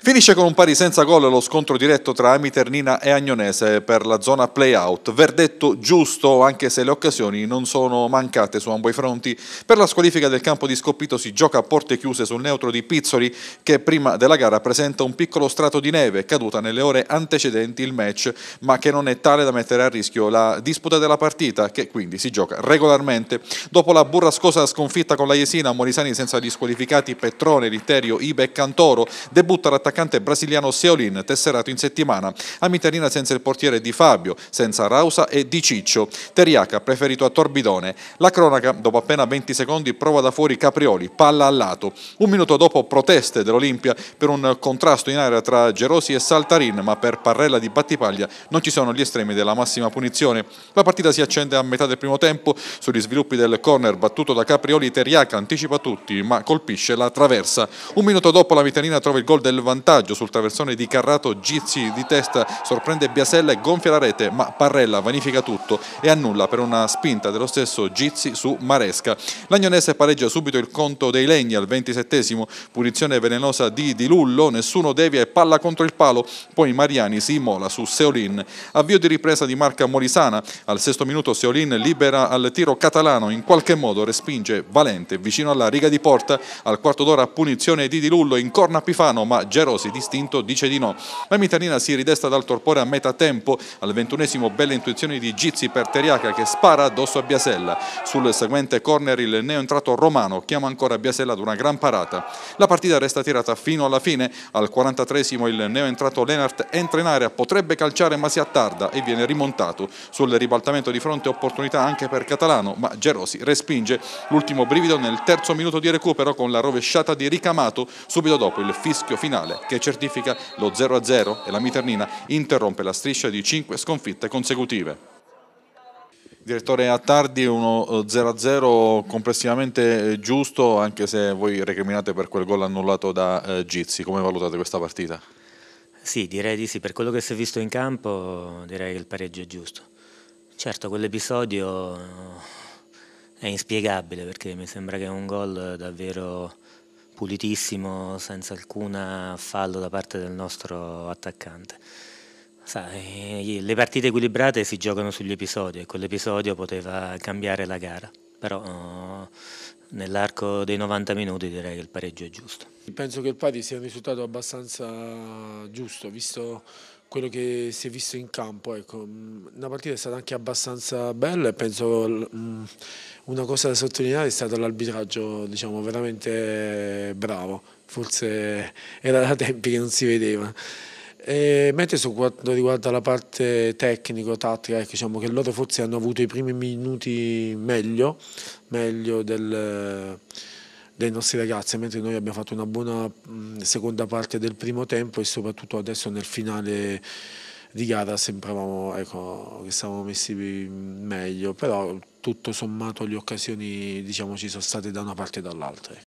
Finisce con un pari senza gol lo scontro diretto tra Amiternina e Agnonese per la zona play-out. Verdetto giusto, anche se le occasioni non sono mancate su ambo i fronti. Per la squalifica del campo di Scoppito si gioca a porte chiuse sul neutro di Pizzoli, che prima della gara presenta un piccolo strato di neve caduta nelle ore antecedenti il match, ma che non è tale da mettere a rischio la disputa della partita, che quindi si gioca regolarmente. Dopo la burrascosa sconfitta con la Jesina, Morisani senza gli squalificati Petrone, Litterio, Ibe e Cantoro, debutta l'attacco l'attaccante brasiliano Seolin, tesserato in settimana. A Mitanina senza il portiere Di Fabio, senza Rausa e Di Ciccio. Teriaca preferito a Torbidone. La cronaca, dopo appena 20 secondi, prova da fuori Caprioli, palla al lato. Un minuto dopo proteste dell'Olimpia per un contrasto in area tra Gerosi e Saltarin, ma per Parrella di Battipaglia non ci sono gli estremi della massima punizione. La partita si accende a metà del primo tempo, sugli sviluppi del corner battuto da Caprioli, Teriaca anticipa tutti, ma colpisce la traversa. Un minuto dopo la Mitanina trova il gol del Van vantaggio sul traversone di Carrato, Gizzi di testa sorprende Biasella e gonfia la rete ma Parrella vanifica tutto e annulla per una spinta dello stesso Gizzi su Maresca. L'Agnonese pareggia subito il conto dei Legni al 27esimo, punizione velenosa di Di Lullo, nessuno devia e palla contro il palo, poi Mariani si immola su Seolin. Avvio di ripresa di marca Molisana, al sesto minuto Seolin libera al tiro catalano, in qualche modo respinge Valente vicino alla riga di porta, al quarto d'ora punizione di Di Lullo in corna Pifano ma Gero Perosi, distinto, dice di no. La mitanina si ridesta dal torpore a metà tempo, al ventunesimo belle intuizioni di Gizzi per Teriaca che spara addosso a Biasella. Sul seguente corner il neoentrato Romano chiama ancora Biasella ad una gran parata. La partita resta tirata fino alla fine, al 43esimo il neoentrato Lenart entra in area, potrebbe calciare ma si attarda e viene rimontato. Sul ribaltamento di fronte opportunità anche per Catalano, ma Gerosi respinge l'ultimo brivido nel terzo minuto di recupero con la rovesciata di Ricamato subito dopo il fischio finale che certifica lo 0-0 e la Miternina interrompe la striscia di 5 sconfitte consecutive. Direttore Attardi, uno 0-0 eh, complessivamente eh, giusto, anche se voi recriminate per quel gol annullato da eh, Gizzi. Come valutate questa partita? Sì, direi di sì. Per quello che si è visto in campo, direi che il pareggio è giusto. Certo, quell'episodio è inspiegabile perché mi sembra che è un gol davvero pulitissimo, senza alcun fallo da parte del nostro attaccante. Sai, le partite equilibrate si giocano sugli episodi e quell'episodio poteva cambiare la gara, però nell'arco dei 90 minuti direi che il pareggio è giusto. Penso che il pari sia un risultato abbastanza giusto, visto quello che si è visto in campo. Ecco. Mm, una partita è stata anche abbastanza bella e penso mm, una cosa da sottolineare è stato l'arbitraggio diciamo, veramente bravo, forse era da tempi che non si vedeva. E mentre su quanto riguarda la parte tecnico-tattica, ecco, diciamo che loro forse hanno avuto i primi minuti meglio, meglio del dai nostri ragazzi, mentre noi abbiamo fatto una buona seconda parte del primo tempo e soprattutto adesso nel finale di gara sembravamo ecco, che stavamo messi meglio, però tutto sommato le occasioni diciamo, ci sono state da una parte e dall'altra. Ecco.